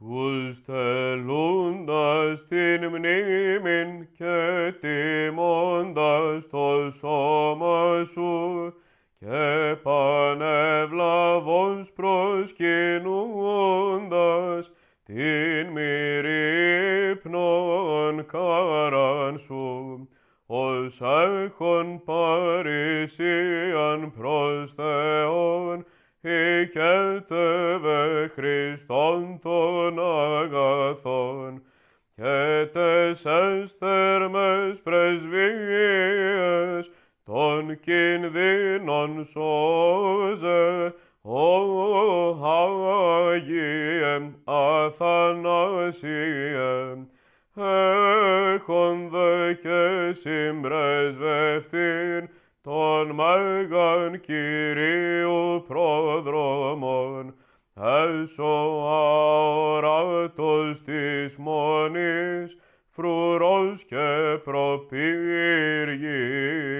Του στελούντας την μνήμην και τιμώντας το σώμα σου και πανευλαβώς προσκυνούντας την μυρίπνον καράν σου ως έχον παρησίαν προς Θεό οικέτευε Χριστόν τον άγαθον, και τες ένσθερμες πρεσβείες των κινδύνων σώζε ο Άγιε Αθανάσιε έχον δε και συμπρεσβευτήν τον Μέγα Κυρίου προδρομών, έσω αόρατος της μονής, φρουρός και προπύργης.